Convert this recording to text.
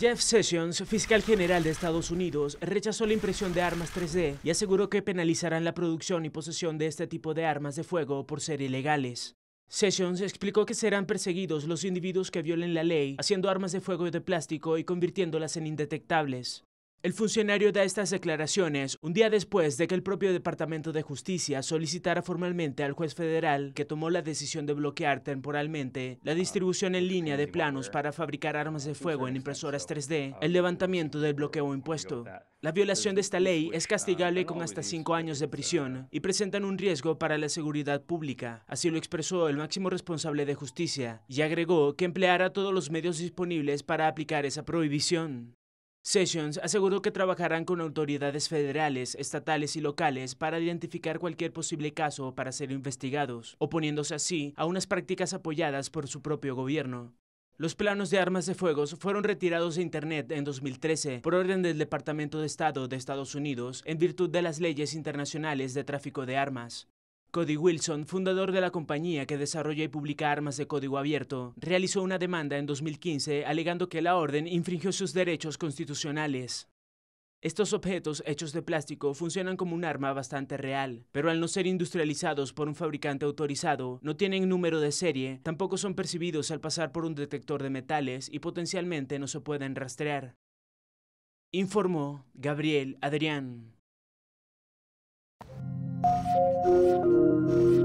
Jeff Sessions, fiscal general de Estados Unidos, rechazó la impresión de armas 3D y aseguró que penalizarán la producción y posesión de este tipo de armas de fuego por ser ilegales. Sessions explicó que serán perseguidos los individuos que violen la ley, haciendo armas de fuego de plástico y convirtiéndolas en indetectables. El funcionario da estas declaraciones un día después de que el propio Departamento de Justicia solicitara formalmente al juez federal que tomó la decisión de bloquear temporalmente la ah, distribución en línea de planos eh. para fabricar armas de fuego en impresoras 3D, ah, el levantamiento del bloqueo impuesto. La violación de esta ley pues, es castigable con hasta cinco años de prisión y presentan un riesgo para la seguridad pública. Así lo expresó el máximo responsable de justicia y agregó que empleará todos los medios disponibles para aplicar esa prohibición. Sessions aseguró que trabajarán con autoridades federales, estatales y locales para identificar cualquier posible caso para ser investigados, oponiéndose así a unas prácticas apoyadas por su propio gobierno. Los planos de armas de fuego fueron retirados de Internet en 2013 por orden del Departamento de Estado de Estados Unidos en virtud de las leyes internacionales de tráfico de armas. Cody Wilson, fundador de la compañía que desarrolla y publica armas de código abierto, realizó una demanda en 2015 alegando que la orden infringió sus derechos constitucionales. Estos objetos hechos de plástico funcionan como un arma bastante real, pero al no ser industrializados por un fabricante autorizado, no tienen número de serie, tampoco son percibidos al pasar por un detector de metales y potencialmente no se pueden rastrear. Informó Gabriel Adrián. Thank you.